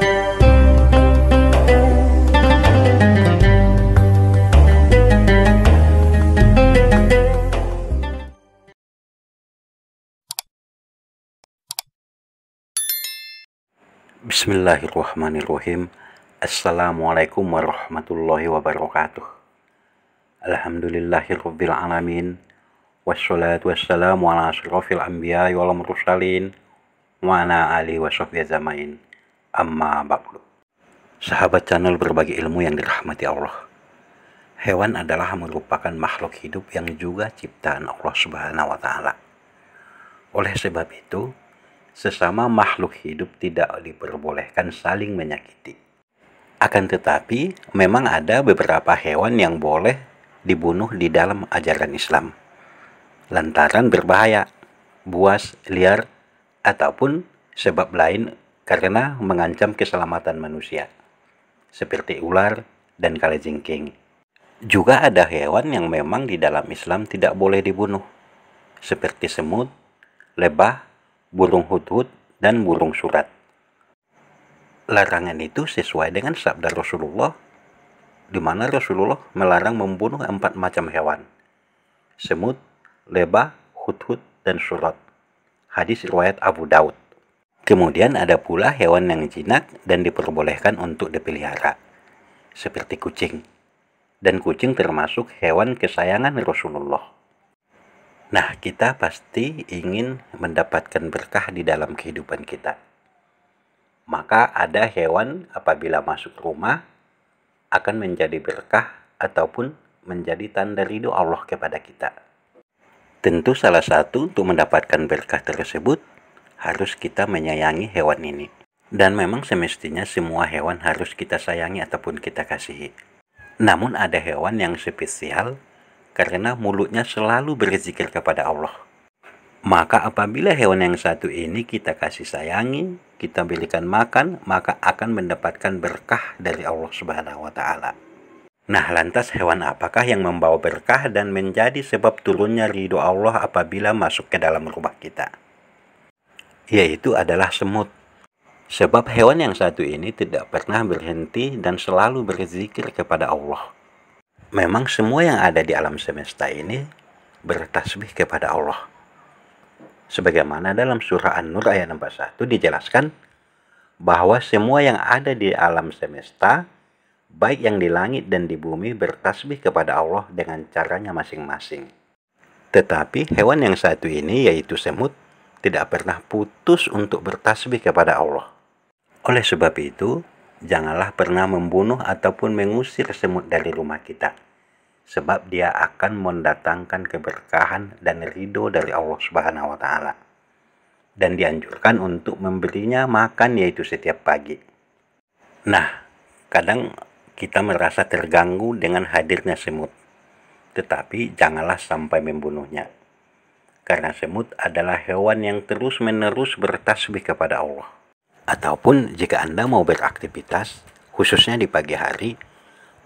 بسم الله الرحمن الرحيم السلام عليكم ورحمة الله وبركاته الحمد لله رب العالمين والصلاة والسلام على أشرف الأنبياء والمرسلين وعلى آله وصحبه أجمعين Amma Ba'du Sahabat channel berbagi ilmu yang dirahmati Allah Hewan adalah merupakan makhluk hidup yang juga ciptaan Allah Subhanahu wa taala. Oleh sebab itu, sesama makhluk hidup tidak diperbolehkan saling menyakiti. Akan tetapi, memang ada beberapa hewan yang boleh dibunuh di dalam ajaran Islam. Lantaran berbahaya, buas, liar, ataupun sebab lain karena mengancam keselamatan manusia, seperti ular dan kalajengking. Juga ada hewan yang memang di dalam Islam tidak boleh dibunuh, seperti semut, lebah, burung hudhud, dan burung surat. Larangan itu sesuai dengan sabda Rasulullah, di mana Rasulullah melarang membunuh empat macam hewan, semut, lebah, hudhud, dan surat. Hadis riwayat Abu Daud. Kemudian ada pula hewan yang jinak dan diperbolehkan untuk dipelihara, seperti kucing. Dan kucing termasuk hewan kesayangan Rasulullah. Nah, kita pasti ingin mendapatkan berkah di dalam kehidupan kita. Maka ada hewan apabila masuk rumah akan menjadi berkah ataupun menjadi tanda ridho Allah kepada kita. Tentu salah satu untuk mendapatkan berkah tersebut harus kita menyayangi hewan ini. Dan memang semestinya semua hewan harus kita sayangi ataupun kita kasihi. Namun ada hewan yang spesial karena mulutnya selalu berzikir kepada Allah. Maka apabila hewan yang satu ini kita kasih sayangi, kita berikan makan, maka akan mendapatkan berkah dari Allah Subhanahu wa taala. Nah, lantas hewan apakah yang membawa berkah dan menjadi sebab turunnya ridho Allah apabila masuk ke dalam rumah kita? yaitu adalah semut. Sebab hewan yang satu ini tidak pernah berhenti dan selalu berzikir kepada Allah. Memang semua yang ada di alam semesta ini bertasbih kepada Allah. Sebagaimana dalam surah An-Nur ayat 41 dijelaskan bahwa semua yang ada di alam semesta baik yang di langit dan di bumi bertasbih kepada Allah dengan caranya masing-masing. Tetapi hewan yang satu ini yaitu semut tidak pernah putus untuk bertasbih kepada Allah. Oleh sebab itu, janganlah pernah membunuh ataupun mengusir semut dari rumah kita, sebab dia akan mendatangkan keberkahan dan ridho dari Allah Subhanahu wa Ta'ala, dan dianjurkan untuk memberinya makan, yaitu setiap pagi. Nah, kadang kita merasa terganggu dengan hadirnya semut, tetapi janganlah sampai membunuhnya karena semut adalah hewan yang terus-menerus bertasbih kepada Allah. Ataupun jika Anda mau beraktivitas, khususnya di pagi hari,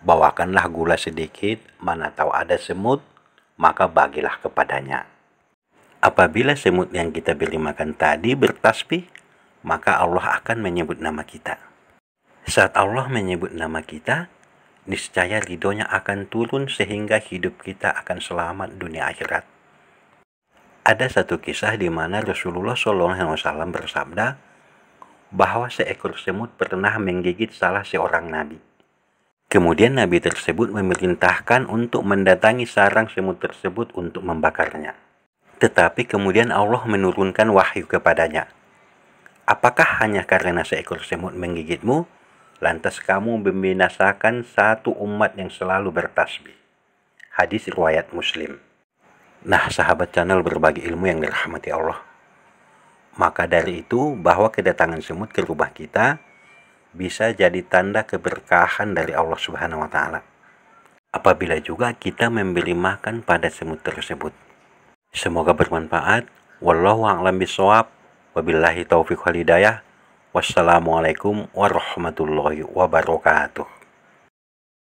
bawakanlah gula sedikit, mana tahu ada semut, maka bagilah kepadanya. Apabila semut yang kita beri makan tadi bertasbih, maka Allah akan menyebut nama kita. Saat Allah menyebut nama kita, niscaya ridhonya akan turun sehingga hidup kita akan selamat dunia akhirat. Ada satu kisah di mana Rasulullah SAW bersabda bahwa seekor semut pernah menggigit salah seorang nabi. Kemudian nabi tersebut memerintahkan untuk mendatangi sarang semut tersebut untuk membakarnya. Tetapi kemudian Allah menurunkan wahyu kepadanya. Apakah hanya karena seekor semut menggigitmu, lantas kamu membinasakan satu umat yang selalu bertasbih? Hadis riwayat Muslim. Nah, sahabat channel berbagi ilmu yang dirahmati Allah. Maka dari itu, bahwa kedatangan semut ke rumah kita bisa jadi tanda keberkahan dari Allah Subhanahu wa taala. Apabila juga kita memberi makan pada semut tersebut. Semoga bermanfaat. Wallahu a'lam bishawab. Wabillahi taufiq wal Wassalamualaikum warahmatullahi wabarakatuh.